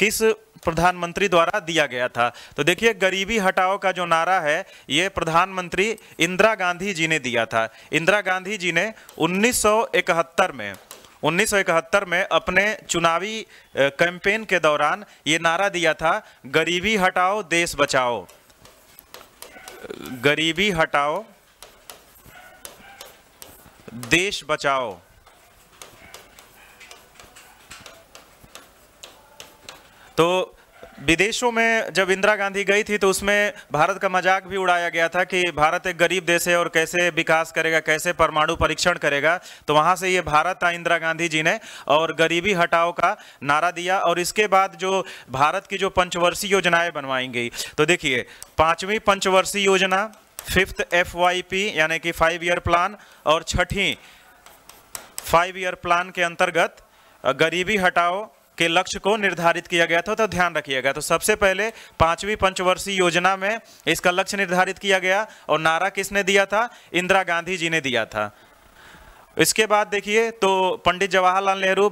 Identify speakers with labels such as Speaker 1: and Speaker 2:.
Speaker 1: किस प्रधानमंत्री द्वारा दिया गया था तो देखिए गरीबी हटाओ का जो नारा है ये प्रधानमंत्री इंदिरा गांधी जी ने दिया था इंदिरा गांधी जी ने 1971 में 1971 में अपने चुनावी कैंपेन के दौरान ये नारा दिया था गरीबी हटाओ देश बचाओ गरीबी हटाओ देश बचाओ तो विदेशों में जब इंदिरा गांधी गई थी तो उसमें भारत का मजाक भी उड़ाया गया था कि भारत एक गरीब देश है और कैसे विकास करेगा कैसे परमाणु परीक्षण करेगा तो वहाँ से ये भारत था इंदिरा गांधी जी ने और गरीबी हटाओ का नारा दिया और इसके बाद जो भारत की जो पंचवर्षीय योजनाएं बनवाई गई तो देखिए पाँचवीं पंचवर्षीय योजना फिफ्थ एफ यानी कि फाइव ईयर प्लान और छठी फाइव ईयर प्लान के अंतर्गत गरीबी हटाओ के लक्ष्य को निर्धारित किया गया था तो ध्यान रखिएगा तो सबसे पहले पांचवी पंचवर्षीय योजना में इसका लक्ष्य निर्धारित किया गया और नारा किसने दिया था इंदिरा गांधी जी ने दिया था इसके बाद देखिए तो पंडित जवाहरलाल नेहरू